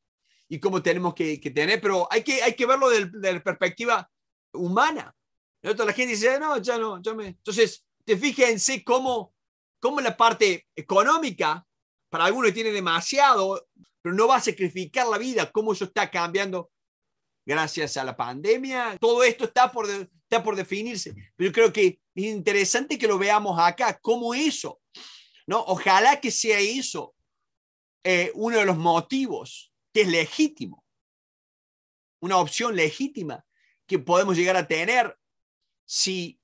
y cómo tenemos que, que tener, pero hay que, hay que verlo desde la perspectiva humana. La gente dice, no, ya no, ya me. Entonces, te fíjense cómo ¿Cómo la parte económica, para algunos tiene demasiado, pero no va a sacrificar la vida, cómo eso está cambiando gracias a la pandemia. Todo esto está por, definirse, pero yo creo que es interesante que lo veamos acá, cómo eso, ¿no? Ojalá que sea eso eh, uno de los motivos, que es legítimo, una opción legítima que podemos llegar a tener si,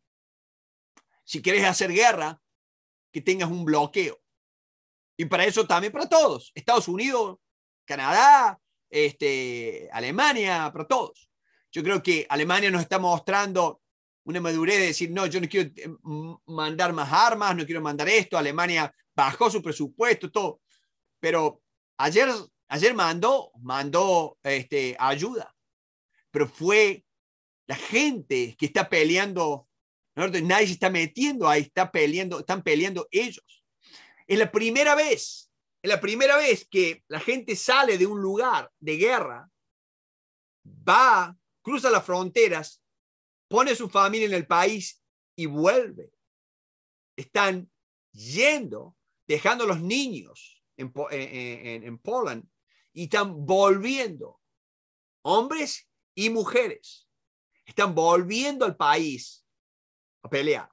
si querés hacer guerra, tengas un bloqueo. Y para eso también para todos, Estados Unidos, Canadá, este, Alemania, para todos. Yo creo que Alemania nos está mostrando una madurez de decir, no, yo no quiero eh, mandar más armas, no quiero mandar esto, Alemania bajó su presupuesto, todo. Pero ayer, ayer mandó, mandó este, ayuda, pero fue la gente que está peleando Nadie se está metiendo ahí, está peleando, están peleando ellos. Es la primera vez, es la primera vez que la gente sale de un lugar de guerra, va, cruza las fronteras, pone a su familia en el país y vuelve. Están yendo, dejando a los niños en, en, en Poland y están volviendo, hombres y mujeres, están volviendo al país a pelear,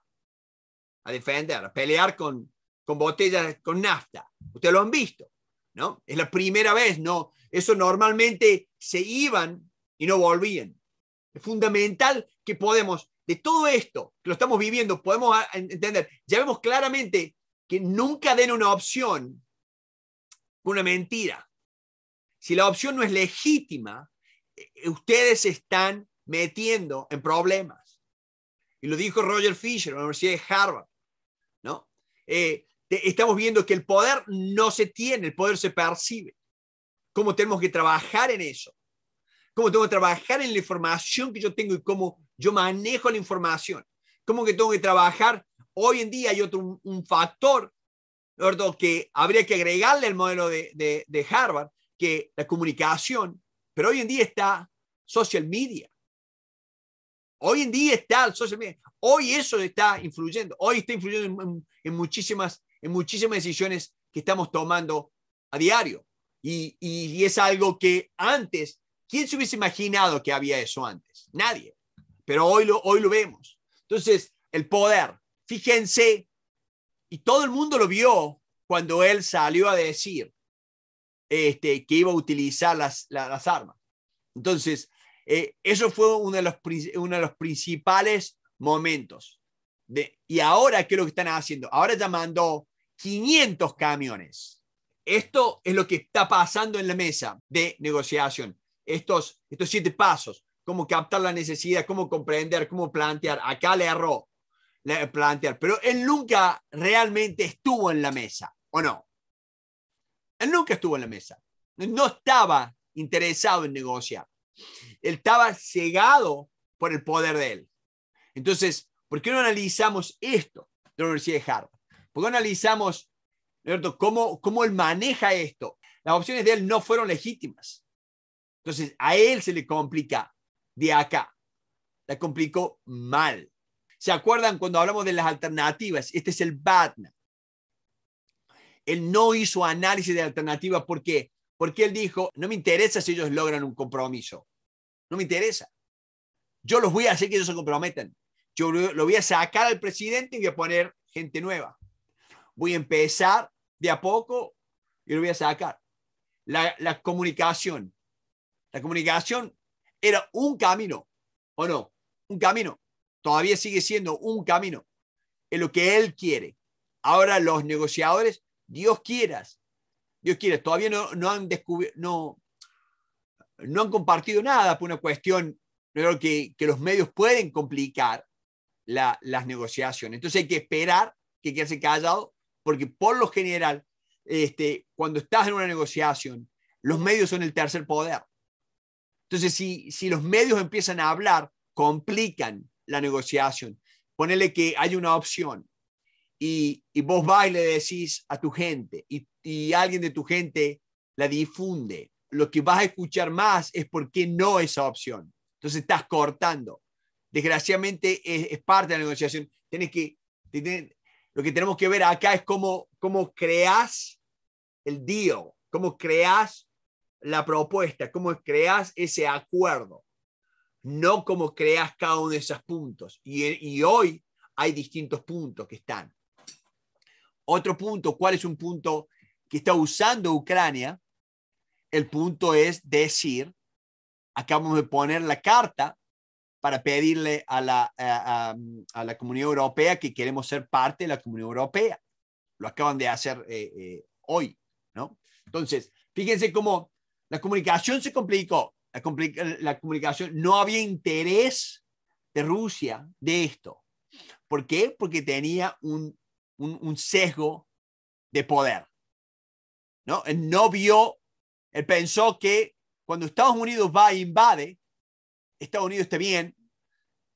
a defender, a pelear con, con botellas, con nafta. Ustedes lo han visto, ¿no? Es la primera vez, ¿no? Eso normalmente se iban y no volvían. Es fundamental que podemos, de todo esto que lo estamos viviendo, podemos entender, ya vemos claramente que nunca den una opción una mentira. Si la opción no es legítima, eh, ustedes están metiendo en problemas. Y lo dijo Roger Fisher en la Universidad de Harvard. ¿no? Eh, estamos viendo que el poder no se tiene, el poder se percibe. ¿Cómo tenemos que trabajar en eso? ¿Cómo tengo que trabajar en la información que yo tengo y cómo yo manejo la información? ¿Cómo que tengo que trabajar? Hoy en día hay otro un factor que habría que agregarle al modelo de, de, de Harvard, que la comunicación, pero hoy en día está social media. Hoy en día está el social media. Hoy eso está influyendo. Hoy está influyendo en, muchísimas, en muchísimas decisiones que estamos tomando a diario. Y, es algo que antes, ¿quién se hubiese imaginado que había eso antes? Nadie. Pero hoy lo, hoy lo vemos. Entonces, el poder, fíjense, y todo el mundo lo vio cuando él salió a decir este, que iba a utilizar las, las armas. Entonces, eh, eso fue uno de, los, uno de los principales momentos. De, y ahora, ¿qué es lo que están haciendo? Ahora mandó 500 camiones. Esto es lo que está pasando en la mesa de negociación. Estos, estos siete pasos, cómo captar la necesidad, cómo comprender, cómo plantear. Acá le erró plantear, pero él nunca realmente estuvo en la mesa, ¿o no? Él nunca estuvo en la mesa. No estaba interesado en negociar. Él estaba cegado por el poder de él. Entonces, ¿por qué no analizamos esto de la Universidad de Harvard? ¿Por qué no analizamos cómo, cómo él maneja esto? Las opciones de él no fueron legítimas. Entonces, a él se le complica de acá. La complicó mal. ¿Se acuerdan cuando hablamos de las alternativas? Este es el BATNA. Él no hizo análisis de alternativas porque porque él dijo, no me interesa si ellos logran un compromiso. No me interesa. Yo los voy a hacer que ellos se comprometan. Yo lo voy a sacar al presidente y voy a poner gente nueva. Voy a empezar de a poco y lo voy a sacar. La, comunicación. La comunicación era un camino, ¿o no? Un camino. Todavía sigue siendo un camino. Es lo que él quiere. Ahora los negociadores, Dios quieras, Dios quiere, todavía no, han descubierto, no, no han compartido nada por pues una cuestión creo que, los medios pueden complicar las negociaciones. Entonces hay que esperar que quede callado, porque por lo general, este, cuando estás en una negociación, los medios son el tercer poder. Entonces, si, si los medios empiezan a hablar, complican la negociación. Ponele que hay una opción y, vos vas y le decís a tu gente y, alguien de tu gente la difunde, lo que vas a escuchar más es por qué no esa opción. Entonces estás cortando. Desgraciadamente es, parte de la negociación. Tienes que, lo que tenemos que ver acá es cómo, cómo creas el deal, cómo creas la propuesta, cómo creas ese acuerdo, no cómo creas cada uno de esos puntos. y hoy hay distintos puntos que están. Otro punto, ¿cuál es un punto que está usando Ucrania? El punto es decir, acabamos de poner la carta para pedirle a la, a, la comunidad europea que queremos ser parte de la comunidad europea. Lo acaban de hacer eh, eh, hoy, ¿no? Entonces, fíjense cómo la comunicación se complicó. La, la comunicación, no había interés de Rusia de esto. ¿Por qué? Porque tenía un un, sesgo de poder. ¿no? Él no vio, él pensó que cuando Estados Unidos va e invade, Estados Unidos está bien,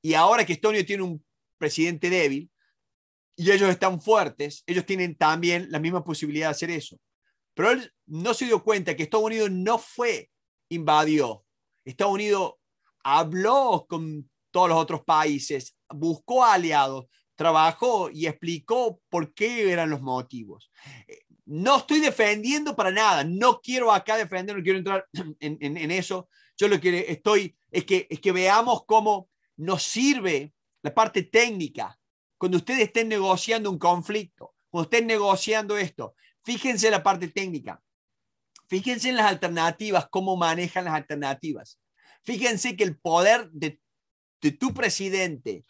y ahora que Estados Unidos tiene un presidente débil y ellos están fuertes, ellos tienen también la misma posibilidad de hacer eso. Pero él no se dio cuenta que Estados Unidos no fue, invadió. Estados Unidos habló con todos los otros países, buscó aliados, trabajó y explicó por qué eran los motivos. Eh, no estoy defendiendo para nada, no quiero acá defender, no quiero entrar en, eso. Yo lo que estoy es que, que veamos cómo nos sirve la parte técnica. Cuando ustedes estén negociando un conflicto, cuando estén negociando esto, fíjense la parte técnica. Fíjense en las alternativas, cómo manejan las alternativas. Fíjense que el poder de tu presidente,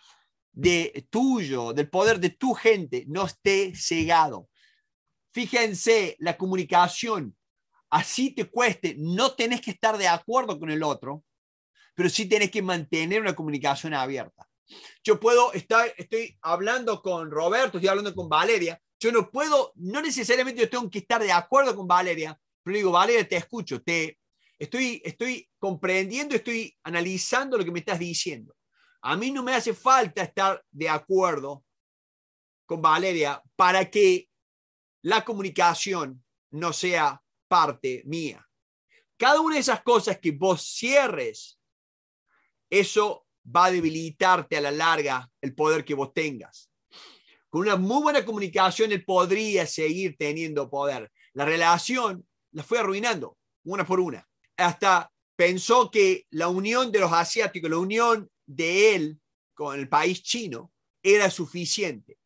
de tuyo, del poder de tu gente, no esté cegado. Fíjense la comunicación. Así te cueste, no tenés que estar de acuerdo con el otro, pero sí tenés que mantener una comunicación abierta. Yo puedo estar, estoy hablando con Roberto, estoy hablando con Valeria. Yo no puedo, no necesariamente yo tengo que estar de acuerdo con Valeria, pero digo, Valeria, te escucho, te estoy, estoy comprendiendo, estoy analizando lo que me estás diciendo. A mí no me hace falta estar de acuerdo con Valeria para que la comunicación no sea parte mía. Cada una de esas cosas que vos cierres, eso va a debilitarte a la larga el poder que vos tengas. Con una muy buena comunicación, él podría seguir teniendo poder. La relación la fue arruinando una por una. Hasta pensó que la unión de los asiáticos, la unión de él con el país chino era suficiente.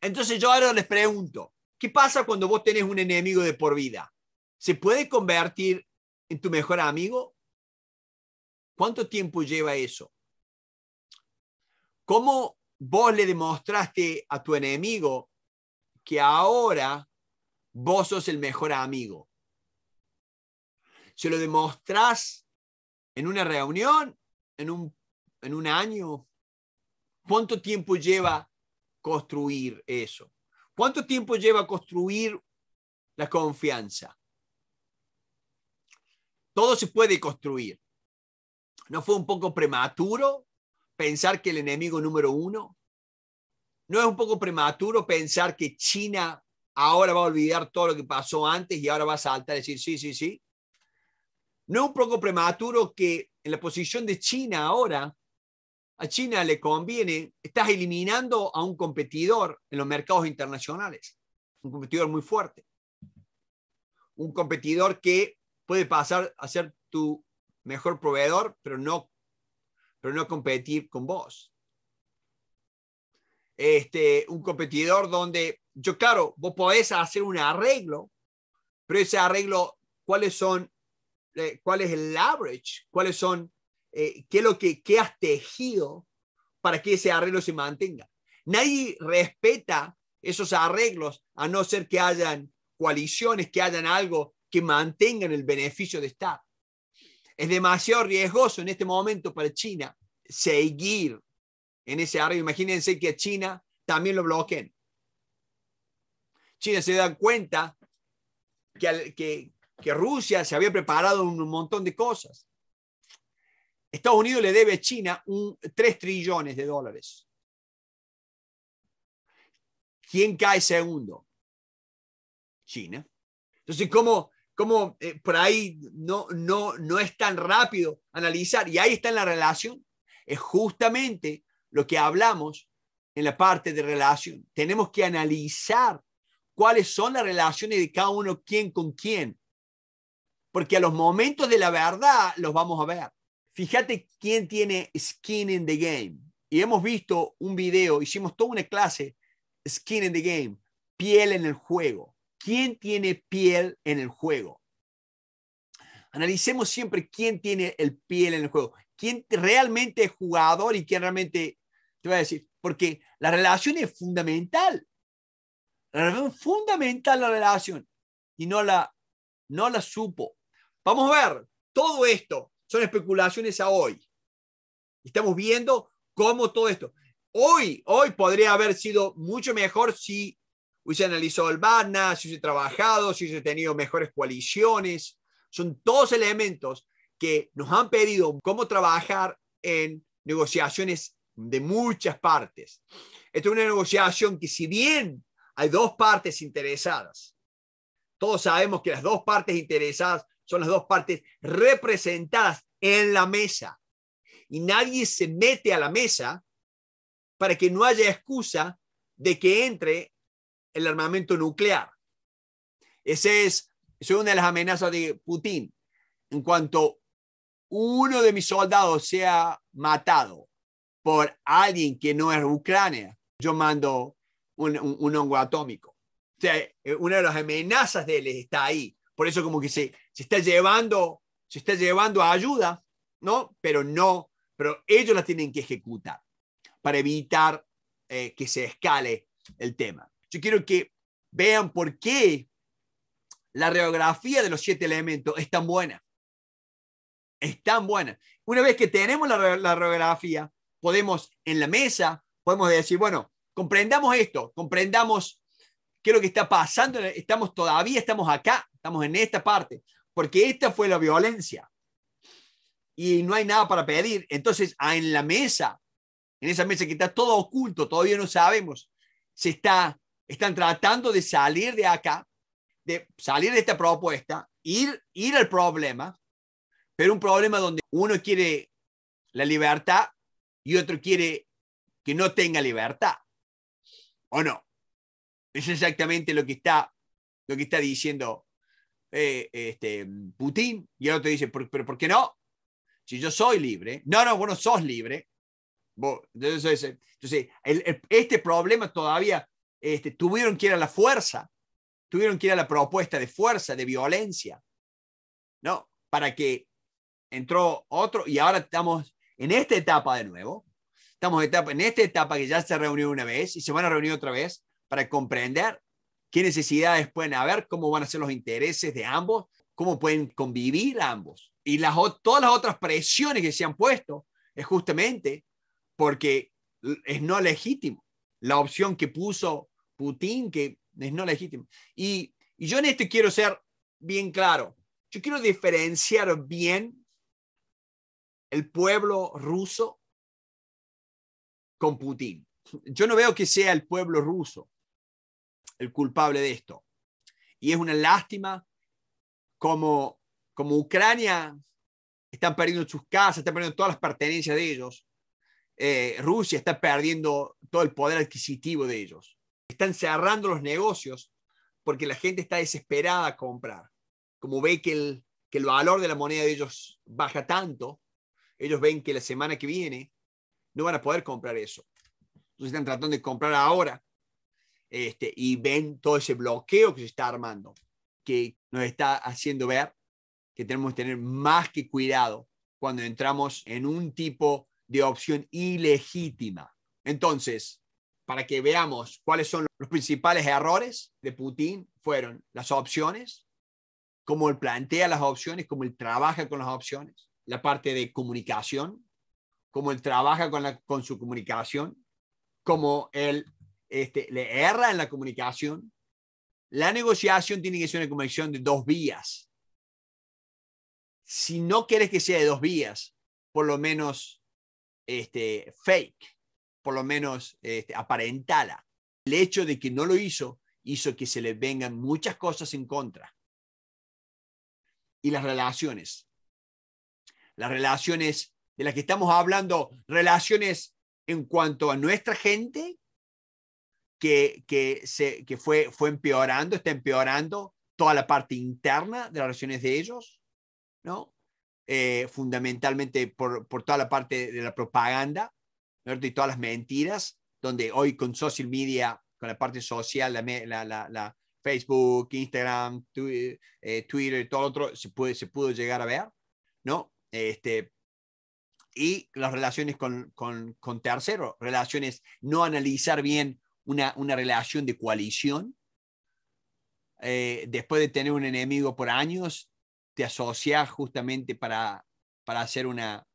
Entonces yo ahora les pregunto, ¿qué pasa cuando vos tenés un enemigo de por vida? ¿Se puede convertir en tu mejor amigo? ¿Cuánto tiempo lleva eso? ¿Cómo vos le demostraste a tu enemigo que ahora vos sos el mejor amigo? ¿Se lo demostrás en una reunión, en un en un año? ¿Cuánto tiempo lleva construir eso? ¿Cuánto tiempo lleva construir la confianza? Todo se puede construir. ¿No fue un poco prematuro pensar que el enemigo número uno? ¿No es un poco prematuro pensar que China ahora va a olvidar todo lo que pasó antes y ahora va a saltar y decir, sí, sí, sí? ¿No es un poco prematuro que en la posición de China ahora a China le conviene, estás eliminando a un competidor en los mercados internacionales, un competidor muy fuerte, un competidor que puede pasar a ser tu mejor proveedor, pero no, pero no competir con vos. Este, un competidor donde yo, claro, vos podés hacer un arreglo, pero ese arreglo, ¿cuáles son, eh, cuál es el average? ¿Cuáles son eh, qué lo que has tejido para que ese arreglo se mantenga. Nadie respeta esos arreglos a no ser que hayan coaliciones, que hayan algo que mantengan el beneficio de estar, Es demasiado riesgoso en este momento para China seguir en ese arreglo. Imagínense que a China también lo bloqueen. China se da cuenta que, que Rusia se había preparado un montón de cosas Estados Unidos le debe a China un 3 trillones de dólares. ¿Quién cae segundo? China. Entonces, ¿cómo, eh, por ahí no, no, no es tan rápido analizar? Y ahí está en la relación. Es justamente lo que hablamos en la parte de relación. Tenemos que analizar cuáles son las relaciones de cada uno, quién con quién. Porque a los momentos de la verdad los vamos a ver fíjate quién tiene skin in the game. Y hemos visto un video, hicimos toda una clase, skin in the game, piel en el juego. ¿Quién tiene piel en el juego? Analicemos siempre quién tiene el piel en el juego, quién realmente es jugador y quién realmente, te voy a decir, porque la relación es fundamental. La relación es fundamental la relación y no la, no la supo. Vamos a ver todo esto son especulaciones a hoy. Estamos viendo cómo todo esto. Hoy, hoy podría haber sido mucho mejor si hubiese analizado el Barna, si hubiese trabajado, si hubiese tenido mejores coaliciones. Son todos elementos que nos han pedido cómo trabajar en negociaciones de muchas partes. Esta es una negociación que si bien hay dos partes interesadas, todos sabemos que las dos partes interesadas son las dos partes representadas en la mesa. Y nadie se mete a la mesa para que no haya excusa de que entre el armamento nuclear. Esa es, es una de las amenazas de Putin. En cuanto uno de mis soldados sea matado por alguien que no es Ucrania, yo mando un, un hongo atómico. O sea, eh, una de las amenazas de él está ahí. Por eso como que se, se está llevando, se está llevando a ayuda, ¿no? Pero no, pero ellos la tienen que ejecutar para evitar eh, que se escale el tema. Yo quiero que vean por qué la radiografía de los siete elementos es tan buena. Es tan buena. Una vez que tenemos la, la radiografía, podemos en la mesa, podemos decir, bueno, comprendamos esto, comprendamos qué es lo que está pasando, estamos todavía, estamos acá, estamos en esta parte porque esta fue la violencia y no hay nada para pedir. Entonces, ah, en la mesa, en esa mesa que está todo oculto, todavía no sabemos, se está, están tratando de salir de acá, de salir de esta propuesta, ir, ir al problema, pero un problema donde uno quiere la libertad y otro quiere que no tenga libertad. ¿O no? Es exactamente lo que está, lo que está diciendo eh, este, Putin, y el te dice, ¿Pero, pero por qué no? Si yo soy libre, no, no, vos no sos libre. entonces, eh, entonces este problema todavía este, tuvieron que ir a la fuerza, tuvieron que ir a la propuesta de fuerza, de violencia, ¿no? Para que entró otro y ahora estamos en esta etapa de nuevo, estamos en esta etapa que ya se reunió una vez y se van a reunir otra vez para comprender qué necesidades pueden haber, cómo van a ser los intereses de ambos, cómo pueden convivir ambos. Y las, todas las otras presiones que se han puesto es justamente porque es no legítimo. La opción que puso Putin, que es no legítimo. Y, y yo en esto quiero ser bien claro. Yo quiero diferenciar bien el pueblo ruso con Putin. Yo no veo que sea el pueblo ruso el culpable de esto. Y es una lástima como, como Ucrania están perdiendo sus casas, están perdiendo todas las pertenencias de ellos. Eh, Rusia está perdiendo todo el poder adquisitivo de ellos. Están cerrando los negocios porque la gente está desesperada a comprar. Como ve que el, que el valor de la moneda de ellos baja tanto, ellos ven que la semana que viene no van a poder comprar eso. Entonces están tratando de comprar ahora este, y ven todo ese bloqueo que se está armando, que nos está haciendo ver que tenemos que tener más que cuidado cuando entramos en un tipo de opción ilegítima. Entonces, para que veamos cuáles son los principales errores de Putin, fueron las opciones, cómo él plantea las opciones, cómo él trabaja con las opciones, la parte de comunicación, cómo él trabaja con, la, con su comunicación, cómo él este, le erra en la comunicación. La negociación tiene que ser una comunicación de dos vías. Si no quieres que sea de dos vías, por lo menos este, fake, por lo menos este, aparentala. El hecho de que no lo hizo hizo que se le vengan muchas cosas en contra. Y las relaciones. Las relaciones de las que estamos hablando, relaciones en cuanto a nuestra gente que, se, que fue, fue empeorando, está empeorando toda la parte interna de las relaciones de ellos, ¿no? Eh, fundamentalmente por, por, toda la parte de la propaganda, y todas las mentiras, donde hoy con social media, con la parte social, la, la, la, Facebook, Instagram, eh, eh, Twitter y todo otro, se, puede, se pudo llegar a ver, ¿no? Este, y las relaciones con, con, con terceros, relaciones, no analizar bien una, relación de coalición. Eh, después de tener un enemigo por años, te asocias justamente para, para hacer una,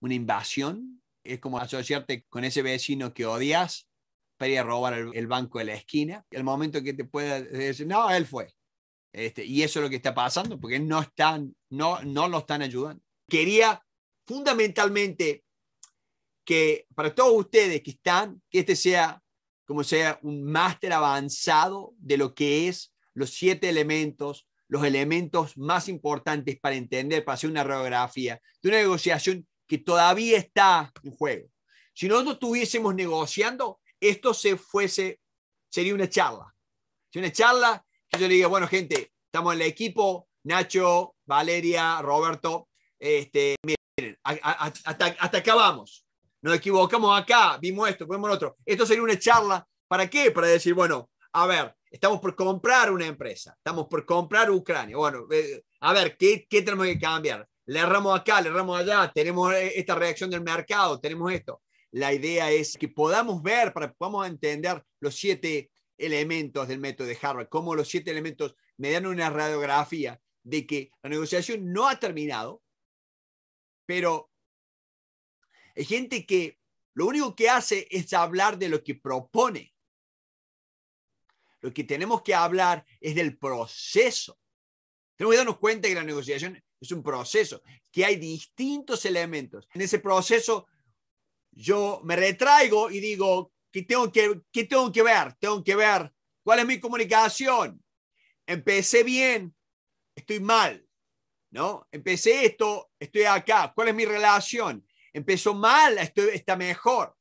una invasión. Es como asociarte con ese vecino que odias para ir a robar el, banco de la esquina. El momento que te pueda decir, no, él fue. Este, y eso es lo que está pasando, porque no, están, no, no lo están ayudando. Quería fundamentalmente que para todos ustedes que están, que este sea como sea un máster avanzado de lo que es los siete elementos, los elementos más importantes para entender, para hacer una radiografía de una negociación que todavía está en juego. Si nosotros estuviésemos negociando, esto se fuese, sería una charla. Si una charla, que yo le diga, bueno, gente, estamos en el equipo, Nacho, Valeria, Roberto, este, miren, hasta, hasta acá vamos nos equivocamos acá, vimos esto, vimos otro. Esto sería una charla, ¿para qué? Para decir, bueno, a ver, estamos por comprar una empresa, estamos por comprar Ucrania. Bueno, eh, a ver, ¿qué, ¿qué tenemos que cambiar? Le erramos acá, le erramos allá, tenemos eh, esta reacción del mercado, tenemos esto. La idea es que podamos ver, para que podamos entender los siete elementos del método de Harvard, cómo los siete elementos me dan una radiografía de que la negociación no ha terminado, pero hay gente que lo único que hace es hablar de lo que propone. Lo que tenemos que hablar es del proceso. Tenemos que darnos cuenta que la negociación es un proceso, que hay distintos elementos. En ese proceso yo me retraigo y digo, ¿qué tengo que, tengo que ver? Tengo que ver cuál es mi comunicación. Empecé bien, estoy mal. ¿No? Empecé esto, estoy acá. ¿Cuál es mi relación? empezó mal, esto está mejor,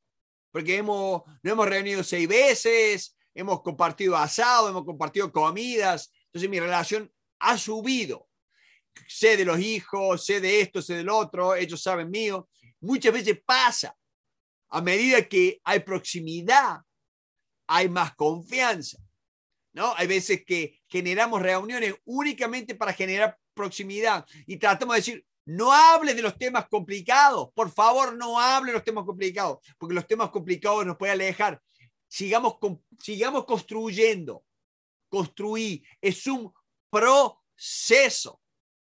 porque hemos, nos hemos reunido seis veces, hemos compartido asado, hemos compartido comidas, entonces mi relación ha subido. Sé de los hijos, sé de esto, sé del otro, ellos saben mío. Muchas veces pasa, a medida que hay proximidad, hay más confianza. ¿no? Hay veces que generamos reuniones únicamente para generar proximidad y tratamos de decir, no hable de los temas complicados. Por favor, no hable de los temas complicados, porque los temas complicados nos pueden alejar. Sigamos, sigamos construyendo. Construir es un proceso.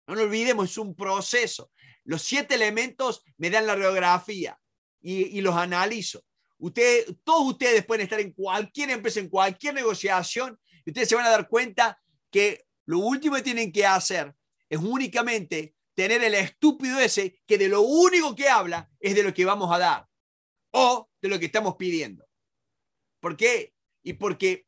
No lo olvidemos, es un proceso. Los siete elementos me dan la radiografía y, los analizo. Ustedes, todos ustedes pueden estar en cualquier empresa, en cualquier negociación, y ustedes se van a dar cuenta que lo último que tienen que hacer es únicamente tener el estúpido ese que de lo único que habla es de lo que vamos a dar o de lo que estamos pidiendo. ¿Por qué? Y porque,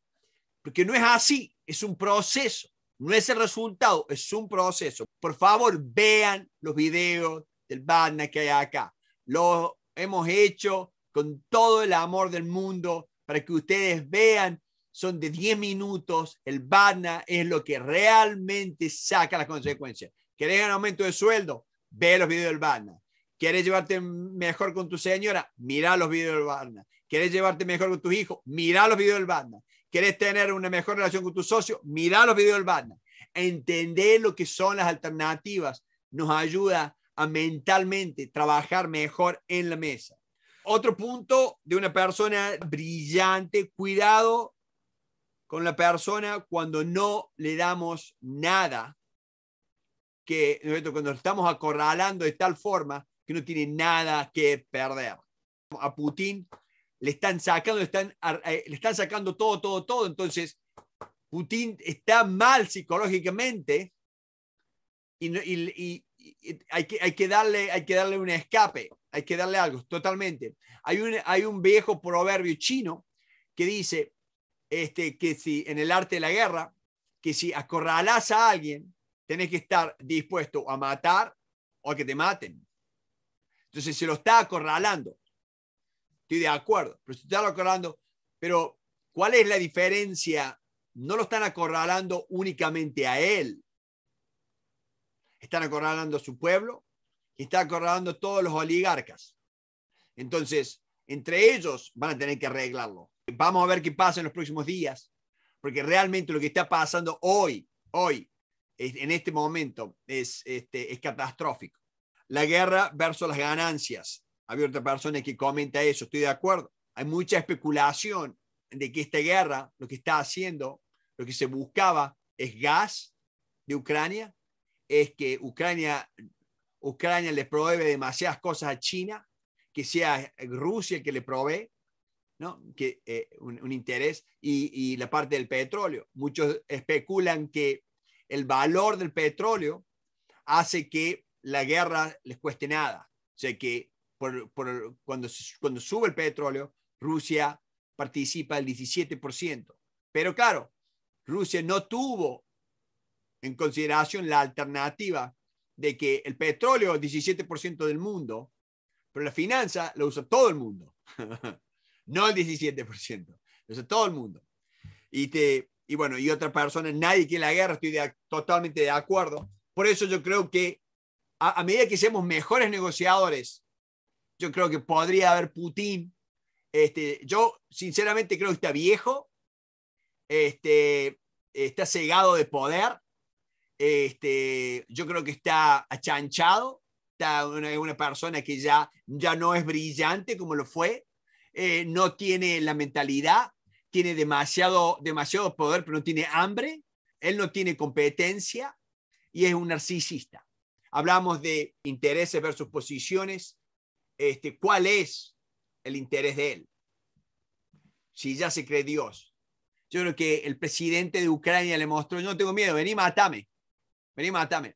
porque no es así, es un proceso, no es el resultado, es un proceso. Por favor, vean los videos del Badna que hay acá. Los hemos hecho con todo el amor del mundo para que ustedes vean. Son de 10 minutos. El Badna es lo que realmente saca las consecuencias. ¿Quieres un aumento de sueldo? Ve los videos del Barna. ¿Quieres llevarte mejor con tu señora? Mira los videos del Barna. ¿Quieres llevarte mejor con tus hijos? Mira los videos del Barna. ¿Quieres tener una mejor relación con tus socios? Mira los videos del Barna. Entender lo que son las alternativas nos ayuda a mentalmente trabajar mejor en la mesa. Otro punto de una persona brillante, cuidado con la persona cuando no le damos nada que cuando estamos acorralando de tal forma que no tiene nada que perder. A Putin le están sacando, le están, eh, le están sacando todo, todo, todo. Entonces, Putin está mal psicológicamente y, y, hay, que, hay, que, darle, hay que darle un escape, hay que darle algo, totalmente. Hay un, hay un viejo proverbio chino que dice este, que si en el arte de la guerra, que si acorralas a alguien, tenés que estar dispuesto a matar o a que te maten. Entonces se lo está acorralando. Estoy de acuerdo, pero se está acorralando. Pero, ¿cuál es la diferencia? No lo están acorralando únicamente a él. Están acorralando a su pueblo y están acorralando a todos los oligarcas. Entonces, entre ellos van a tener que arreglarlo. Vamos a ver qué pasa en los próximos días, porque realmente lo que está pasando hoy, hoy, en este momento es, este, es catastrófico. La guerra versus las ganancias. Había otras personas que comenta eso, estoy de acuerdo. Hay mucha especulación de que esta guerra, lo que está haciendo, lo que se buscaba es gas de Ucrania, es que Ucrania, Ucrania le provee demasiadas cosas a China, que sea Rusia que le provee, ¿no? que, eh, un, un, interés, y, y, la parte del petróleo. Muchos especulan que el valor del petróleo hace que la guerra les cueste nada. O sea que cuando, cuando sube el petróleo, Rusia participa el 17%. Pero claro, Rusia no tuvo en consideración la alternativa de que el petróleo es 17% del mundo, pero la finanza lo usa todo el mundo, no el 17%, lo usa todo el mundo. Y te, y bueno, y otra persona, nadie quiere la guerra, estoy totalmente de acuerdo. Por eso yo creo que a, medida que seamos mejores negociadores, yo creo que podría haber Putin. Este, yo sinceramente creo que está viejo, este, está cegado de poder, este, yo creo que está achanchado, está una, una persona que ya, ya no es brillante como lo fue, eh, no tiene la mentalidad, tiene demasiado, demasiado poder, pero no tiene hambre, él no tiene competencia y es un narcisista. Hablamos de intereses versus posiciones. Este, ¿Cuál es el interés de él? Si ya se cree Dios. Yo creo que el presidente de Ucrania le mostró, yo no tengo miedo, vení, matame. Vení, matame.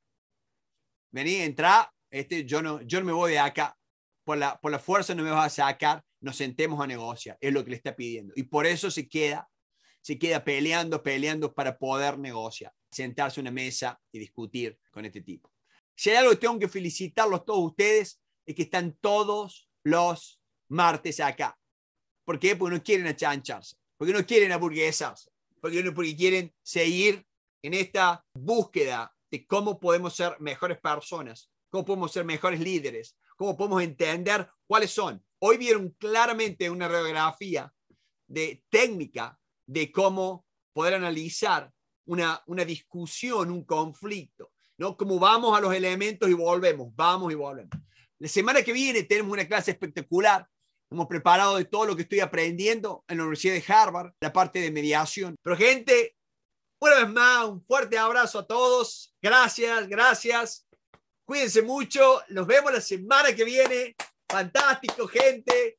Vení, entra. Este, yo, no, yo me voy de acá. Por la, por la fuerza no me vas a sacar nos sentemos a negociar, es lo que le está pidiendo. Y por eso se queda, se queda peleando, peleando para poder negociar, sentarse a una mesa y discutir con este tipo. Si hay algo que tengo que felicitarlos todos ustedes, es que están todos los martes acá. ¿Por qué? Porque no quieren achancharse, porque no quieren aburguesarse, porque, no, porque quieren seguir en esta búsqueda de cómo podemos ser mejores personas, cómo podemos ser mejores líderes, cómo podemos entender cuáles son Hoy vieron claramente una radiografía de técnica de cómo poder analizar una, una discusión, un conflicto, ¿no? Como vamos a los elementos y volvemos, vamos y volvemos. La semana que viene tenemos una clase espectacular. Hemos preparado de todo lo que estoy aprendiendo en la Universidad de Harvard, la parte de mediación. Pero gente, una vez más, un fuerte abrazo a todos. Gracias, gracias. Cuídense mucho. Nos vemos la semana que viene. Fantástico, gente.